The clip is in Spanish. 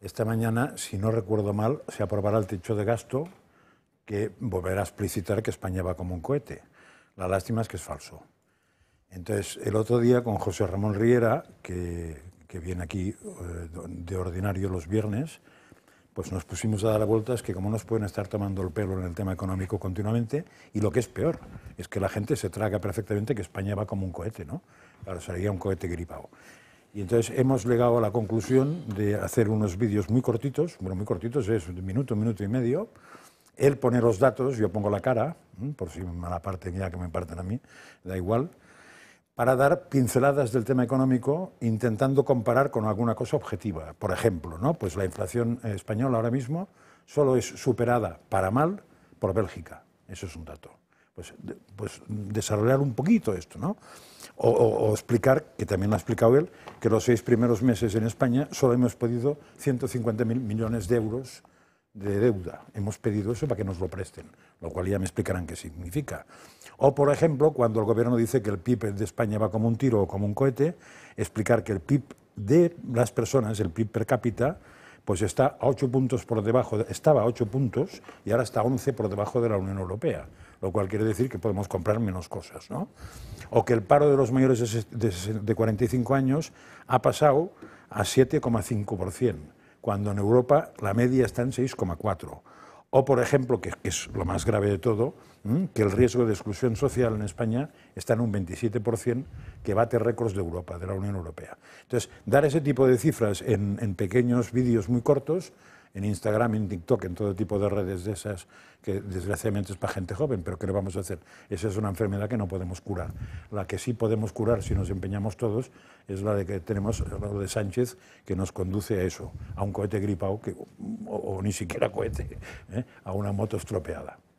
esta mañana, si no recuerdo mal, se aprobará el techo de gasto que volverá a explicitar que España va como un cohete. La lástima es que es falso. Entonces, el otro día con José Ramón Riera, que, viene aquí eh, de ordinario los viernes, pues nos pusimos a dar vueltas que como nos pueden estar tomando el pelo en el tema económico continuamente, y lo que es peor, es que la gente se traga perfectamente que España va como un cohete, ¿no? Claro, sería un cohete gripado. Y entonces hemos llegado a la conclusión de hacer unos vídeos muy cortitos, bueno, muy cortitos, es un minuto, minuto y medio. Él pone los datos, yo pongo la cara, por si me la parte ya que me parten a mí, da igual, para dar pinceladas del tema económico intentando comparar con alguna cosa objetiva. Por ejemplo, ¿no? pues la inflación española ahora mismo solo es superada para mal por Bélgica. Eso es un dato. Pues, pues, desarrollar un poquito esto, ¿no? O, explicar, que también lo ha explicado él, que los seis primeros meses en España solo hemos pedido 150.000 millones de euros de deuda. Hemos pedido eso para que nos lo presten, lo cual ya me explicarán qué significa. O, por ejemplo, cuando el gobierno dice que el PIB de España va como un tiro o como un cohete, explicar que el PIB de las personas, el PIB per cápita, pues está a 8 puntos por debajo, estaba a 8 puntos y ahora está a 11 por debajo de la Unión Europea, lo cual quiere decir que podemos comprar menos cosas, ¿no? O que el paro de los mayores de, de 45 años ha pasado a 7,5%, cuando en Europa la media está en 6,4%. O, por ejemplo, que, es lo más grave de todo, que el riesgo de exclusión social en España está en un 27%, que bate récords de Europa, de la Unión Europea. Entonces, dar ese tipo de cifras en, en pequeños vídeos muy cortos en Instagram, en TikTok, en todo tipo de redes de esas que desgraciadamente es para gente joven, pero ¿qué le vamos a hacer? Esa es una enfermedad que no podemos curar. La que sí podemos curar si nos empeñamos todos es la de que tenemos lo de Sánchez que nos conduce a eso, a un cohete gripado que, o, ni siquiera cohete, ¿eh? a una moto estropeada.